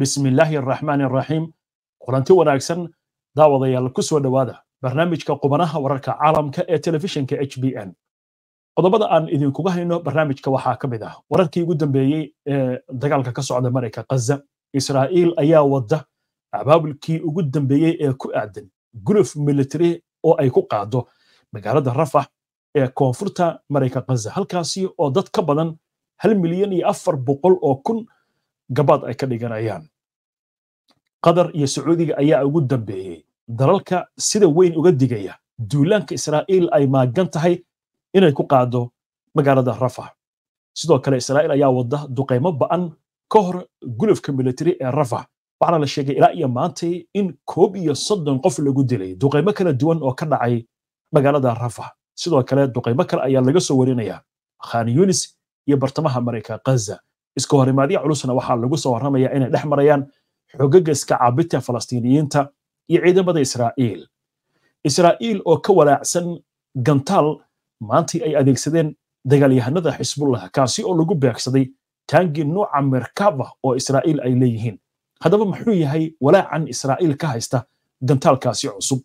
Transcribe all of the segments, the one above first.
bismillaahi araxmaan araxiim kulanti wanaagsan daawadayaal ku soo dhowaada barnaamijka qubanaha wararka caalamka ee telefishinka h b n qodobada aan idinkuga hayno barnaamijka waxaa ka mid ah wararkii ugu dambeeyey ee dagaalka ka socda marayka khaza israa'iil ayaa wadda abaabulkii ugu dambeeyey ee ku aadan guluf military oo ay ku qaado magaalada rafax ee koonfurta marayka khaza halkaasi oo dad ka badan hal milyan iyo afar boqol oo kun gabaad ay ka dhiganayaan qatar iyo sacuudiga ayaa ugu dambeeyey dalalka sida weyn uga digaya duulaanka israa'iil ay maagan tahay inay ku qaado magaalada rafah sidoo kale israa'iil ayaa wadda duqaymo ba'an ka hor gulufka militari ee rafah waxaana la sheegay ilaa iyo maantay in koob iyo soddon qof lagu dilay duqaymo kala duwan oo ka dhacay magaalada rafah sidoo kale duqaymo kale ayaa laga soo warinaya khan yunis iyo bartamaha mareyka ghaza iska horimaadya culusna waxaa lagu soo warramaya inay dhex marayaan xogaga iska caabita falastiiniyiinta iyo ciidamada israa'iil israa'iil oo ka walaacsan gantaal maantii ay adeegsadeen dagaalyahanada xisbullah kaasi oo lagu beegsaday taangii nuuca merkaba oo israa'iil ay leeyihiin haddaba muxuu yahay walaacan israa'iil ka haysta gantaalkaasi cusub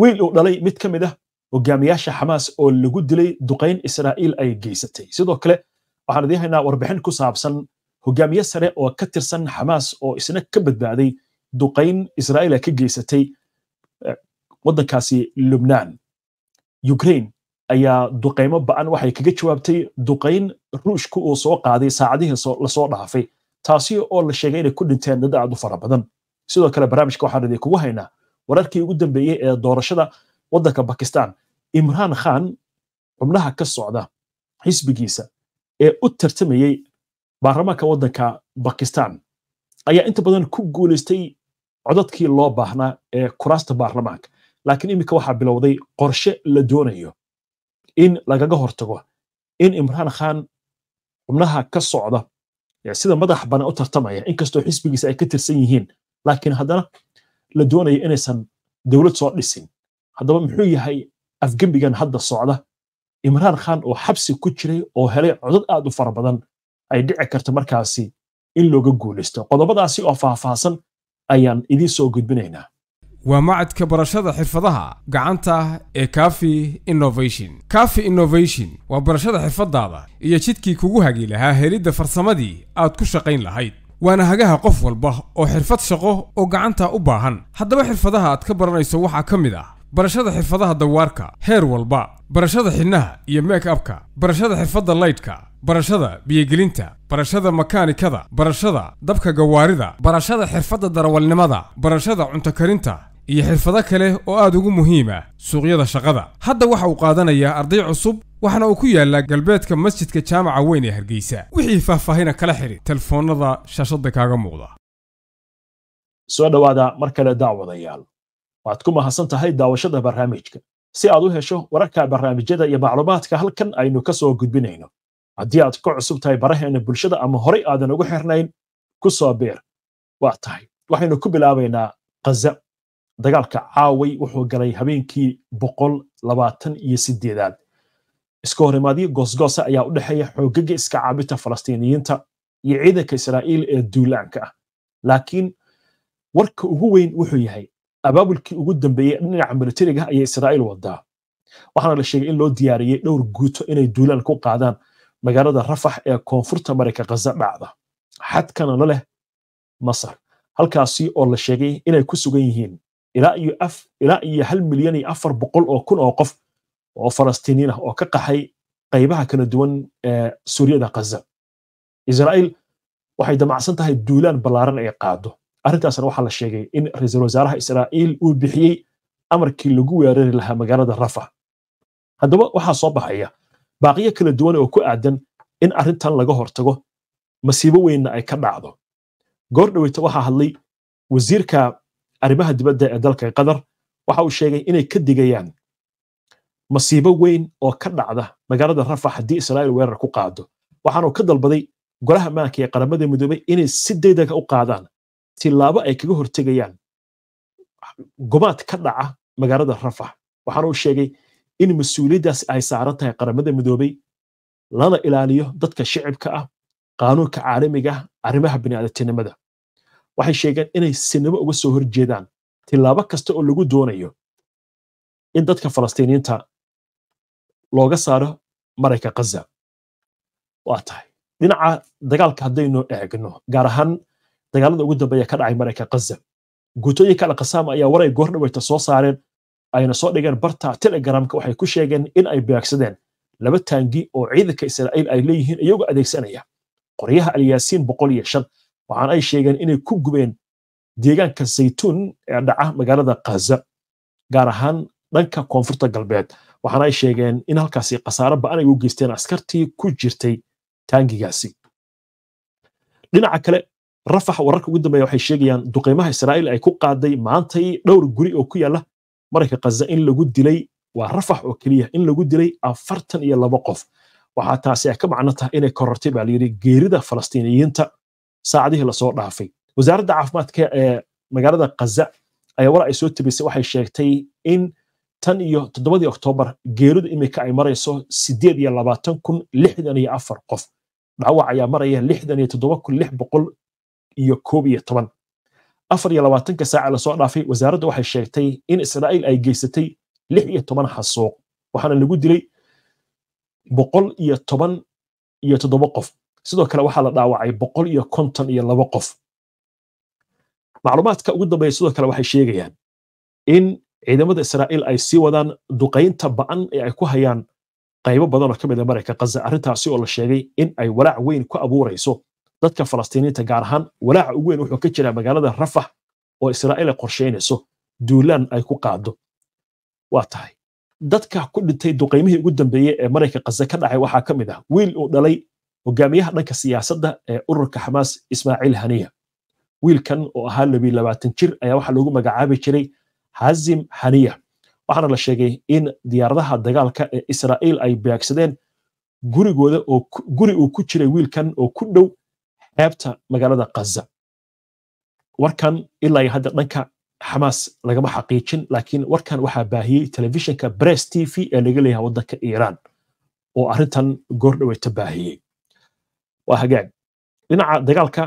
wiil uu dhalay mid ka mid ah hogaamiyaasha xamaas oo lagu dilay duqayn israa'iil ay geysatay sidoo kale waxaan idiin haynaa warbixin ku saabsan hogaamiye sare oo ka tirsan xamaas oo isna ka badbaaday duqayn israa'iil ay ah ka geysatay eh, waddankaasi lubnaan ukraine ayaa duqaymo ba'an waxay kaga jawaabtay duqayn ruushka uu soo qaaday saacadihii lasoo dhaafay taasi oo la sheegay inay ku dhinteen dad aad u fara badan sidoo kale barnaamijka waxaan idinkugu haynaa wararkii ugu dambeeyey ee doorashada waddanka bakistan imraan khan xubnaha ka socda xisbigiisa ee u tartamayey baarlamaanka waddanka bakistan ayaa inta badan ku guulaystay codadkii loo baahnaa ee kuraasta baarlamaanka laakiin iminka waxaa bilowday qorshe la doonayo in lagaga hortago in imraan khan xubnaha ka socda sida madax banaan u tartamaya inkastoo xisbigiisa ay ka tirsan yihiin laakiin haddana la doonayo inaysan dowlad soo dhisin haddaba muxuu yahay afgembigan hadda socda imraan khan oo xabsi ku jiray oo helay codad aad u fara badan ay dhici karto markaasi in looga guulaysto qodobadaasi oo faahfaahsan ayaan idiin soo gudbinaynaa waa macadka barashada xirfadaha gacanta ee kafi innovation kafi innovation waa barashada xirfadaada iyo jidkii kugu hagi lahaa helidda farsamadii aad ku shaqayn lahayd waana hagaha qof walba oo xirfad shaqo oo gacantaa u baahan haddaba xirfadaha aad ka baranayso waxaa ka mid ah barashada xirfadaha dawaarka heer walba barashada xidhnaha iyo make abka barashada xirfadda laydhka barashada biyogelinta barashada makaanikada barashada dabka gawaarida barashada xirfadda darawalnimada barashada cunto karinta iyo xirfado kale oo aad ugu muhiim ah suuqyada shaqada hadda waxa uu qaadanayaa arday cusub waxaana uu ku yaallaa galbeedka masjidka jaamaca weyn ee hargeysa wixii faahfaahina kala xidhi telefoonnada shaashadda kaaga muuqda soo dhowaada mar kale daawadayaal waad ku mahadsan tahay daawashada barnaamijka si aad u hesho wararka barnaamijyada iyo macluumaadka halkan aynu ka soo gudbinayno haddii aad ku cusub tahay baraheena bulshada ama horey aadan ugu xirnayn ku soo beer waa tahay waxaynu ku bilaabaynaa khaza dagaalka caaway wuxuu galay habeenkii boqol labaatan iyo sideedaad isku horimaadyo goosgoosa ayaa u dhexeeya xoogaga iska caabinta falastiiniyiinta iyo ciidanka israa'iil ee duulaanka ah laakiin warka ugu weyn wuxuu yahay abaabulkii ugu dambeeyey dhinaca milatariga ayay israa'iil wadaa waxaana la sheegay in loo diyaariyey dhowr guuto inay duulaan ku qaadaan magaalada rafax ee koonfurta marayka khaza dhacda xadkana la leh masar halkaasi oo la sheegay inay ku sugan yihiin ilaa iyo hal milyan iyo afar boqol oo kun oo qof oo falastiiniin ah oo ka qaxay qaybaha kala duwan ee suuryada khaza israa'iil waxay damacsan tahay duulaan ballaaran ay qaado arrintaasna waxaa la sheegay in ra-iisul wasaaraha israa'iil uu bixiyey amarkii lagu weerari lahaa magaalada rafa haddaba waxaa soo baxaya baaqiyo kala duwan oo ku aadan in arrintan laga hortago masiibo weynna ay ka dhacdo goor dhoweyta waxaa hadlay wasiirka arrimaha dibadda ee dalka qatar waxa uu sheegay inay ka digayaan masiibo weyn oo ka dhacda magaalada rafax haddii israa'iil weerar ku qaado waxaanuu ka dalbaday golaha maanka ee qaramada midoobay inay si degdega ah u qaadaan tilaabo ay kaga hortegayaan gobaad ka dhaca magaalada rafax waxaana u sheegay in mas-uuliyaddaasi ay saaran tahay qaramada midoobey lana ilaaliyo dadka shicibka ah qaanuunka caalamiga ah arrimaha bini'aadatinimada waxay sheegeen inay sinimo uga soo horjeedaan tilaabo kasta oo lagu doonayo in dadka falastiiniinta looga saaro marayka khaza waa tahay dhinaca dagaalka haddaynu eegno gaar ahaan dagaalada ugu dambeeya ka dhacay maraykan khazam guutooyinka alkhasaam ayaa waray goordhaweyta soo saareen ayna soo dhigeen barta telegramka waxay ku sheegeen in ay beegsadeen laba taangi oo ciidanka israa'iil ay leeyihiin iyagoo adeegsanaya qoryaha alyaasiin boqol iyo shan waxaan ay sheegeen inay ku gubeen deegaanka zaytuun ee dhaca magaalada khaza gaar ahaan dhanka koonfurta galbeed waxaan ay sheegeen in halkaasi khasaaro ba'an ay u geysteen askartii ku jirtay taangigaasi dhinaca kale rafax wararka ugu dambeeya waxay sheegayaan duqeymaha israa'iil ay ku qaaday maantay dhowr guri oo ku yaala marayka khaza in lagu dilay waa rafax oo keliya in lagu dilay afartan iyo laba qof waxaa taasi ay ka macno tahay inay korortay baa layidhi geerida falastiiniyiinta saacadihii lasoo dhaafay wasaaradda caafimaadka ee magaalada khaza ayaa war ay soo tabisay waxay sheegtay in tan iyo toddobadii oktoobar geeridu imika ay marayso sideed iyo labaatan kun lixdan iyo afar qof dhawac ayaa maraya lixdan iyo toddoba kun lix boqol iyo koob iyo toban afar iyo labaatanka saaca lasoo dhaafay wasaaradda waxay sheegtay in israa'iil ay geysatay lix iyo toban xasuuq waxaana lagu dilay boqol iyo toban iyo toddoba qof sidoo kale waxaa la dhaawacay boqol iyo konton iyo laba qof macluumaadka ugu dambeeya sidoo kale waxay sheegayaan in ciidamada israa'iil ay sii wadaan duqaynta ba'an ee ay ku hayaan qaybo badan oo ka mid a ah marayka khaza arrintaasi oo la sheegay in ay walaac weyn ku abuurayso dadka falastiiniinta gaar ahaan walaaca ugu weyn wuxuu ka jiraa magaalada rafax oo israa'iil ay qorshaynayso duulaan ay ku qaado waa tahay dadka ku dhintay duqaymihii ugu dambeeyey ee marayka khaze ka dhacay waxaa ka mid ah wiil uu dhalay hogaamiyaha dhanka siyaasadda ee ururka xamaas ismaaciil haniya wiilkan oo ahaa labi labaatan jir ayaa waxaa loogu magacaabi jiray xazim haniya waxaana la sheegay in diyaaradaha dagaalka ee israa'iil ay beegsadeen gurigooda oo guri uu ku jiray wiilkan oo ku dhow qeybta magaalada kaza warkan ilaa iyo hadda dhanka xamaas lagama xaqiijin laakiin warkan waxaa baahiyey telefishinka bress t v ee laga leeyahay waddanka iiraan oo arrintan goor dhoweyta baahiyey waa hagaag dhinaca dagaalka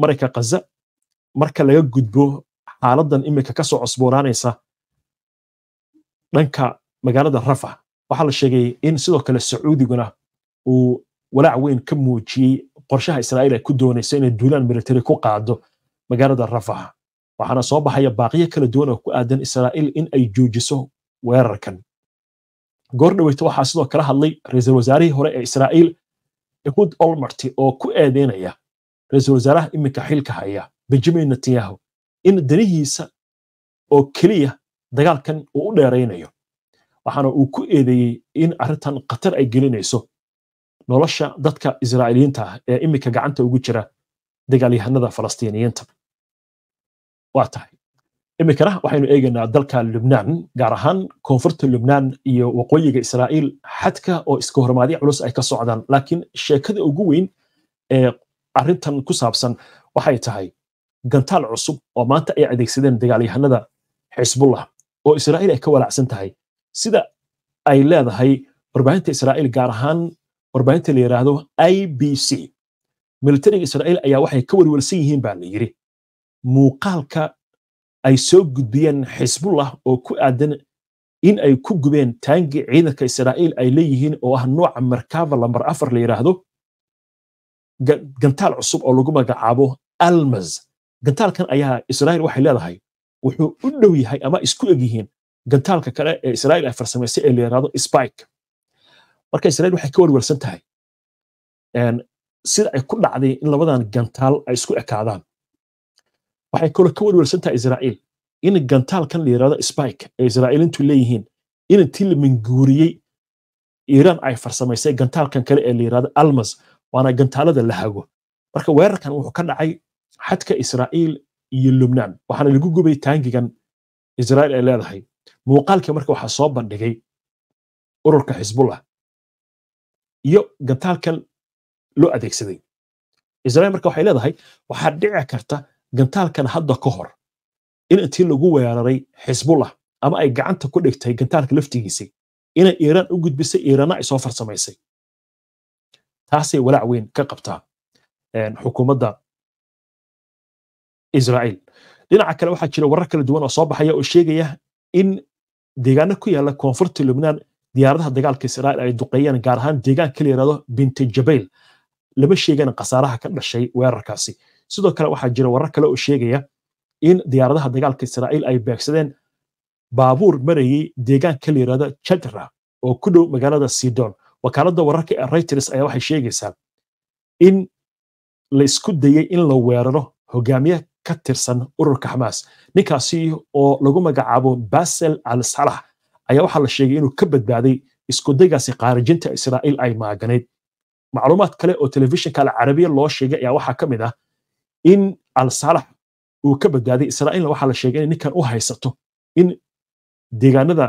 marayka kaza marka laga gudbo xaaladan iminka kasoo soo cusboonaanaysa dhanka magaalada rafa waxaa la sheegay in sidoo kale sacuudiguna uu walaac weyn ka muujiyey qorshaha israa'iil ay ku doonayso inay duulaan military ku qaado magaalada rafaha waxaana soo baxaya baaqyo kala duwan oo ku aadan israa'iil in ay joojiso weerarkan goor dhaweyta waxaa sidoo kala hadlay ra-iisul wasaarihii hore ee israa'iil ehud olmarti oo ku eedeynaya ra-iisul wasaaraha iminka xilka haya benjamin netanyahu in danihiisa oo keliya dagaalkan uu u dheeraynayo waxaana uu ku eedeeyey in arrintan khatar ay gelinayso nolosha dadka israa'iiliyiinta ah ee iminka gacanta ugu jira dagaalyahanada falastiiniyiinta waa tahay iminkana waxaynu eegaynaa dalka lubnaan gaar ahaan koonfurta lubnaan iyo waqooyiga israa'iil xadka oo iska hormaadya culus ay ka socdaan laakiin sheekada ugu weyn ee arintan ku saabsan waxay tahay gantaal cusub oo maanta ay adeegsadeen dagaalyahanada xisbullah oo israa'iil ay ka walacsan tahay sida ay leedahay warbaahinta israa'iil gaar ahaan warbaahinta la yidhaahdo i b c militariga israa'iil ayaa waxay ka werwersan yihiin baa la yidhi muuqaalka ay soo gudbiyeen xisbullah oo ku aadan in ay ku gubeen taangi ciidanka israa'iil ay leeyihiin oo ah nooca markaba lambar afar la yiraahdo gantaal cusub oo lagu magacaabo almaz gantaalkan ayaa israa'iil waxay leedahay wuxuu u dhow yahay ama isku egyihiin gantaalka kale ee israa'iil ay farsamaysay ee la yidhaahdo spike marka israel waxay ka werwersan tahay sida ay ku dhacday in labadan gantaal ay isku ekaadaan waxay kaloo ka werwersan tahay israa'iil in gantaalkan la yidhahdo spike ee israa'iilintu leeyihiin in tii la minguuriyey iiraan ay farsamaysay gantaalkan kale ee la yidhahdo almas waana gantaalada la hago marka weerarkan wuxuu ka dhacay xadka israa'iil iyo lubnaan waxaana lagu gubay taangigan israa'iil ay leedahay muuqaalkii marka waxaa soo bandhigay ururka xisbullah iyo gantaalkan loo adeegsaday israel marka waxay leedahay waxaa dhici karta gantaalkan hadda ka hor in intii lagu weeraray xisbullah ama ay gacanta ku dhigtay gantaalka laftigiisii inay iiraan u gudbisay iiraanna ay soo farsamaysay taasay walaac weyn ka qabtaa xukuumadda israa'iil dhinaca kale waxaa jira warar kala duwan oo soo baxaya oo sheegaya in deegaano ku yaala koonfurta lubnaan diyaaradaha dagaalka israa'iil ay duqeeyeen gaar ahaan deegaanka la yidhahdo bintejabel lama sheegana khasaaraha ka dhashay weerarkaasi sidoo kale waxaa jira warar kale oo sheegaya in diyaaradaha dagaalka israa'iil ay beegsadeen baabuur marayay deegaanka la yidhahdo jadra oo ku dhow magaalada sidon wakaaladda wararka ee reuters ayaa waxay sheegaysaa in la isku dayey in la weeraro hogaamiye ka tirsan ururka xamaas ninkaasi oo lagu magacaabo basel al salax ayaa waxaa la sheegay inuu ka badbaaday iskudaygaasi qaarijinta israa'iil ay maaganayd macluumaad kale oo telefishinka alcarabiya loo sheegay ayaa waxaa ka mid ah in alsalax uu ka badbaaday israa'iilna waxaa la sheegay inay ninkan u haysato in deegaanada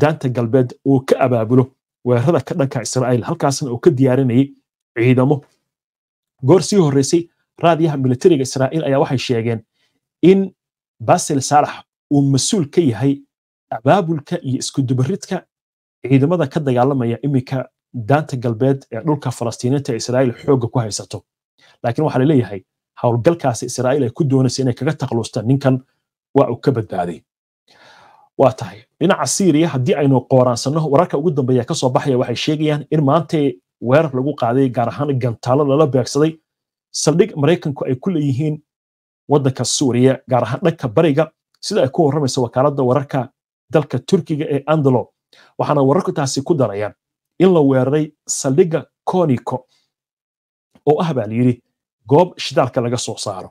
daanta galbeed uu ka abaabulo weerarada ka dhanka israa'iil halkaasna uu ka diyaarinayay ciidamo goor sii horreysay raadiyaha militariga israa'iil ayaa waxay sheegeen in basil saalax uu mas-uul ka yahay abaabulka iyo iskudubaridka ciidamada ka dagaalamaya iminka daanta galbeed ee dhulka falastiiniinta israa'iil xoogga ku haysato laakiin waxaa la leeyahay howlgalkaasi ay ku doonaysa inay kaga takluustaan ninkan waa uu ka badbaaday waa tahay dhinaca siiriya haddii aynu qooraansanno wararka ugu dambeeya kasoo baxaya waxay sheegayaan in maantay weerar lagu qaaday gaar ahaan gantaalo lala beegsaday saldhig maraykanku ay ku leeyihiin waddanka suuriya gaar ahaan dhanka bariga sida ay ku warramaysa wakaaladda wararka dalka turkiga ee andalo waxaana wararku ku darayaan in la weeraray saldhiga koniko oo ah baa layidhi goob shidaalka laga soo saaro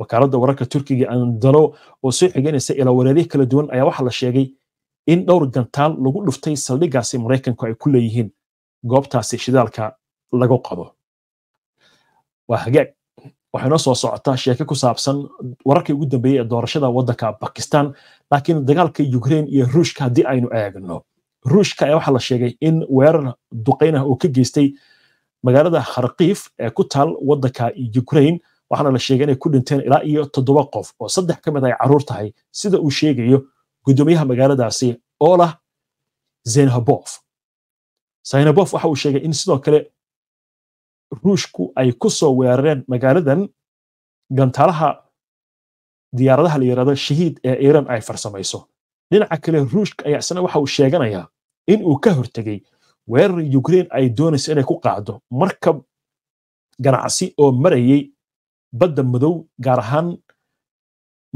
wakaaladda wararka turkiga andalo oo soo xiganaysa ilaawareeryo kala duwan ayaa waxaa la sheegay in dhowr gantaal lagu dhuftay saldhiggaasi maraykanku ay ku leeyihiin goobtaasi shidaalka lagu qabo waa hagaag waxay soo socotaa sheeke ku saabsan wararkii ugu dambeeyey ee doorashada waddanka bakistan laakiin dagaalka ukrain iyo ruushka haddii aynu eegno ruushka ayaa waxaa la sheegay in weerar duqayn ah oo ka geystay magaalada kharkiif ee ku taal waddanka ukrain waxaana la sheegay inay ku dhinteen ilaa iyo toddoba qof oo saddex ka mid ah ay caruur tahay sida uu sheegayo guddoomiyaha magaaladaasi olah zenhabof zenhabof waxa uu sheegay in sidoo kale ruushku ay ku soo weerareen magaaladan gantaalaha diyaaradaha la yirahdo shahiid ee iiran ay farsamayso dhinaca kale ruushka ayaa isna waxa uu sheeganayaa in uu ka hortegay weerar ukrain ay doonayso inay ku qaado markab ganacsi oo marayay badda madow gaar ahaan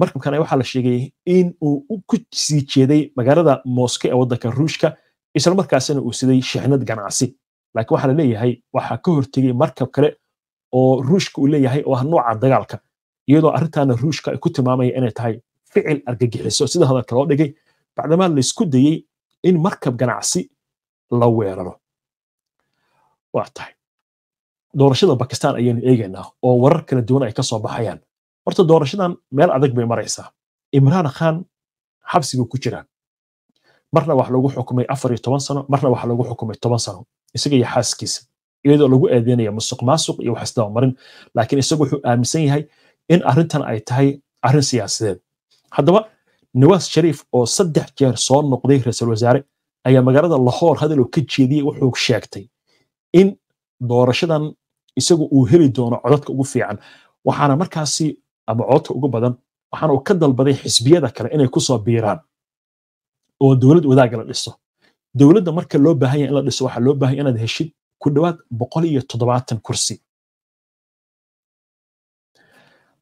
markabkana waxaa la sheegay in uu ku sii jeeday magaalada moske ee waddanka ruushka isla markaasina uu siday shixnad ganacsi laakiin waxaa leeyahay waxaa ka hortegay markab kale oo ruushka uu leeyahay oo ah nooca dagaalka iyadoo arrintaana ruushka ay ku tilmaamaya inay tahay ficil argagixiso sida hadalka loo dhigay bacdamaa laysku dayey in markab ganacsi la weeraro waa tahay doorashada bakistan ayaynu eegaynaa oo warar kala duwan ay ka baxayaan horta doorashadan meel adag bay maraysaa imraan khan xabsiga ku jiraa marna wax lagu xukumay afar iyo toban sano marna wax lagu xukumay toban sano isaga iyo xaaskiisa iyadoo lagu eedeynaya musuq maasuq iyo waxaas dabamarin laakiin isagu wuxuu aaminsan yahay in arrintan ay tahay arrin siyaasadeed haddaba nawaas shariif oo saddex jeer soo noqday ra-iisul wasaare ayaa magaalada lahoor hadal uu ka jeediyey wuxuu sheegtay in doorashadan isagu uu heli doono codadka ugu fiican waxaana markaasi ama codadka ugu badan waxaana uu ka dalbaday xisbiyada kale inay ku biiraan oo dowlad wadaagala dhiso dowladda marka loo baahanya yahay in la dhiso waxaa loo baahan inaad heshid ku dhawaad boqol iyo toddobaatan kursi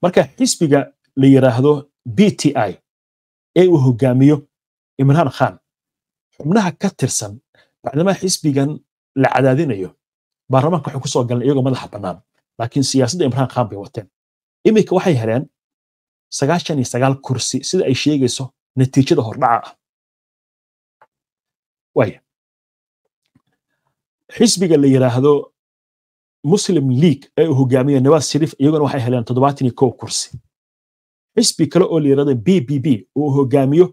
marka xisbiga la yidhaahdo b t i ee uu hogaamiyo imraan khan xubnaha ka tirsan bacdamaa xisbigan la cadaadinayo baarlamaanka waxay kusoo galeen iyagoo madaxa bannaan laakiin siyaasadda imraan khan bay wateen iminka waxay heleen sagaashan iyo sagaal kursi sida ay sheegayso natiijada hordhaca ah waaya xisbiga la yiraahdo muslim league ee u hogaamiya nawad sharif iyagona waxay heleen todobaatan iyo kow kursi xisbi kale oo la yirahdo b b b uu hogaamiyo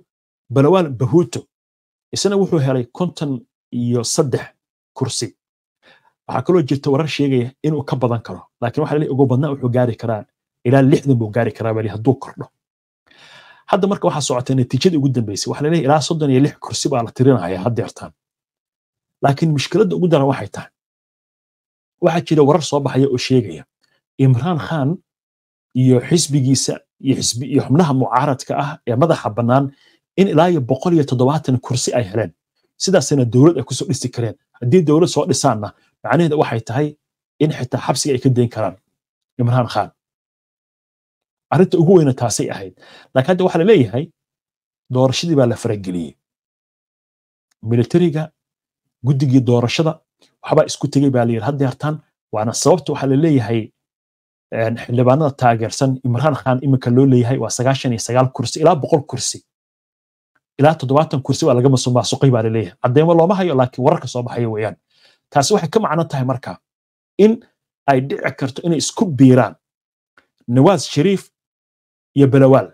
balawaan bahuuto isna wuxuu helay kontan iyo saddex kursi waxaa kaloo jirta warar sheegaya inuu ka badan karo laakiin waxa ugu badnaa wuxuu gaari karaa ilaa lixdan buu gaari karaa weli hadduu kordho hadda marka waxaa socota natiijada ugu dambeysay waxa laleeyahay ilaa soddon iyo lix kursi baa la tirinaya haddeertaan laakiin mushkiladda ugu daran waxay tahay waxaa jira warar soo baxaya oo sheegaya imraan khan iyo xisbigiisa iyo xubnaha mucaaradka ah ee madaxa bannaan in ilaa iyo boqol iyo toddobaatan kursi ay heleen sidaasna dowlad ay kusoo dhisi kareen haddii dowlad soo dhisaanna macnaheeda waxay tahay in xitaa xabsiga ay ka dayn karaan imraan khan arinta ugu weyna taasay ahayd laakiin hadda waxaa la leeyahay doorashadii baa la farageliyey militariga guddigii doorashada waxbaa isku tegey baa layidhi had deertan waana sababta waxaa la leeyahay xildhibaanada taageersan imraan khan iminka loo leeyahay waa sagaashan iyo sagaal kursi ilaa boqol kursi ilaa toddobaatan kursi waa laga masuqay baa la leeyahay looma hayo laakiin wararka soo baxaya weeyaan taasi waxay ka macno tahay markaa in ay dhici karto inay isku biiraan nawaas shariif iyo balawaal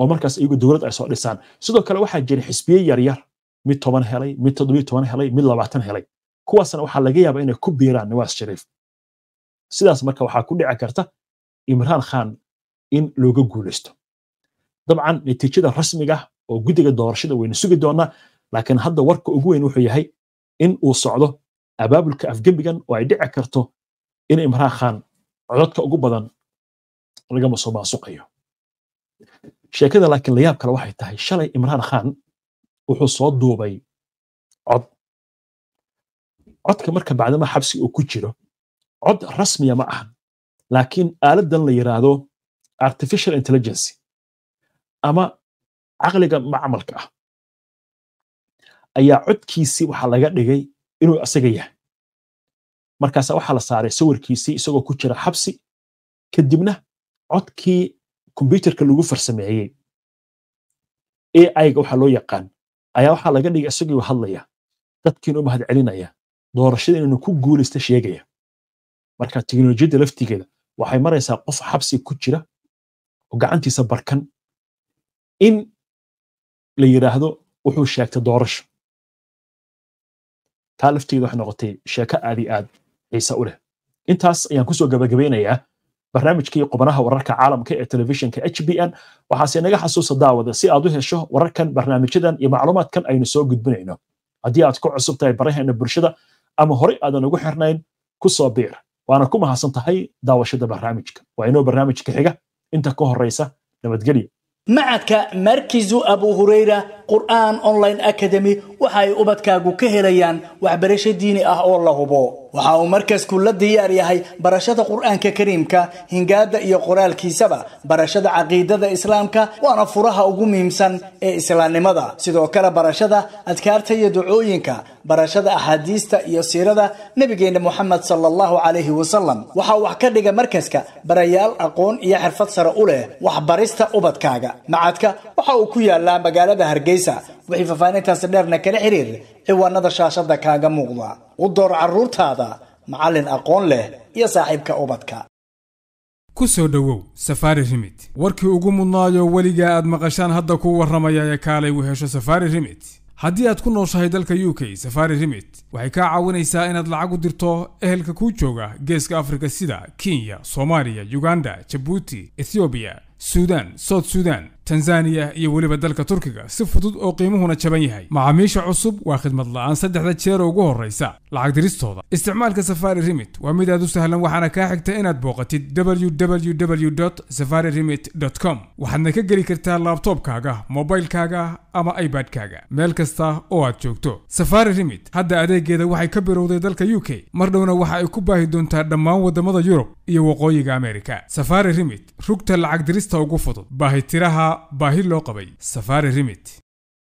oo markaas iyagu dowlad ay soo dhisaan sidoo kale waxaa jira xisbiye yaryar mid toban helay mid toddobiyo toban helay mid labaatan helay kuwaasna waxaa laga yaabaa inay ku biiraan nawaas shariif sidaas marka waxaa ku dhici karta imraan khan in looga guulaysto dabcan natiijada rasmiga ah oo guddiga doorashada wayna sugi doonaa laakiin hadda warka ugu weyn wuxuu yahay in uu socdo abaabulka afgembigan oo ay dhici karto in imraan khan codadka ugu badan lagama soo maasuqayo sheekada laakiin layaab kale waxay tahay shalay imraan khan wuxuu soo duubay cod codka marka bacdama xabsi uu ku jiro cod rasmiya ma aha laakiin aaladan la yiraahdo artificial intelligency ama caqliga macmalka ah ayaa codkiisii waxaa laga dhigay inuu asaga yahay markaasa waxaa la saaray sawirkiisii isagoo ku jira xabsi kadibna codkii kombyuterka lagu farsameeyey aiga waxaa loo yaqaan ayaa waxaa laga dhigay isagii hadlaya dadkiinu mahad celinaya doorashada inaynu ku guuleysta sheegaya marka teknolojiyadda laftigeeda waxay maraysaa qof xabsi ku jira oo gacantiisa barkan in la yidhaahdo wuxuu sheegtay doorasho taa laftigeeda waxay noqotay sheeko aad iyo aad xiise u leh intaas ayaan kusoo gabagabaynayaa barnaamijkii qubanaha wararka caalamka ee telefishinka h b n waxaase naga xasuusa daawada si aad u hesho wararkan barnaamijyadan iyo macluumaadkan aynu soo gudbinayno haddii aad ku cusub tahay baraheena bulshada ama horey aadan ugu xirnayn ku soo biir waana ku mahadsan tahay daawashada barnaamijka waa inoo barnaamijka xiga inta ka horeysa nabadgelyo macadka markizu abu hurayra qur'aan online academy waxa ay ubadkaagu ka helayaan waxbarasho diini ah oo la hubo waxa uu markasku la diyaar yahay barashada qur'aanka kariimka hingaada iyo qoraalkiisaba barashada caqiidada islaamka waana furaha ugu muhiimsan ee islaamnimada sidoo kale barashada adkaarta iyo ducooyinka barashada axaadiista iyo siirada nebigeenna moxamed sala allahu calayhi wasalam waxaa wax ka dhiga markaska barayaal aqoon iyo xirfad sare u leh waxbarista ubadkaaga macadka waxa uu ku yaalaa magaalada hargeysa wixii faafaanintaasi dheerna kala xiriir ciwaanada shaashada kaaga muuqda u door caruurtaada macalin aqoon leh iyo saaxiibka ubadka ku soo dhowow safaari rimid warkii ugu mudnaayo weligaa aad maqashaan hadda kuu warramaya ee kaalay u hesho safaari rimid haddii aad ku nooshahay dalka u k safari rimit waxay kaa caawinaysaa inaad lacag u dirto ehelka kuu jooga geeska afrika sida kenya soomaaliya uganda jabuuti ethoobiya suudaan south suudaan tanzaniya iyo weliba dalka turkiga si fudud oo qiimuhuna jaban yahay macaamiisha cusub waa khidmad la'aan saddexda jeer oo ugu horraysa lacag diristooda isticmaalka safari rimit waa mid aad u sahlan waxaana kaa xigta inaad booqatid www safari rimit com waxaadna ka geli kartaa laabtoobkaaga mobilkaaga ama ibadkaaga meel kasta oo aad joogto safari rimit hadda adeegeeda waxay ka bilowday dalka u k mar dhowna waxa ay ku baahi doontaa dhammaan waddamada yurub iyo waqooyiga amerika safari rimit rugta lacag dirista ugu fudud baahitiraha baahi loo qabay safari rimit